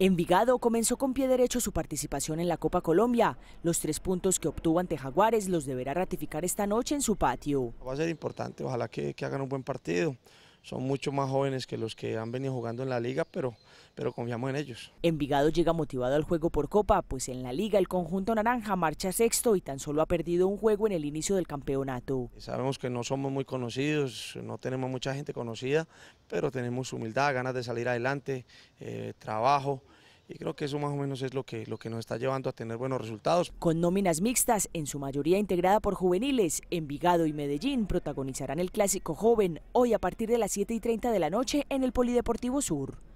Envigado comenzó con pie derecho su participación en la Copa Colombia. Los tres puntos que obtuvo ante Jaguares los deberá ratificar esta noche en su patio. Va a ser importante, ojalá que, que hagan un buen partido son mucho más jóvenes que los que han venido jugando en la liga, pero, pero confiamos en ellos. Envigado llega motivado al juego por Copa, pues en la liga el conjunto naranja marcha sexto y tan solo ha perdido un juego en el inicio del campeonato. Sabemos que no somos muy conocidos, no tenemos mucha gente conocida, pero tenemos humildad, ganas de salir adelante, eh, trabajo y creo que eso más o menos es lo que, lo que nos está llevando a tener buenos resultados. Con nóminas mixtas, en su mayoría integrada por juveniles, Envigado y Medellín protagonizarán el Clásico Joven hoy a partir de las 7 y 30 de la noche en el Polideportivo Sur.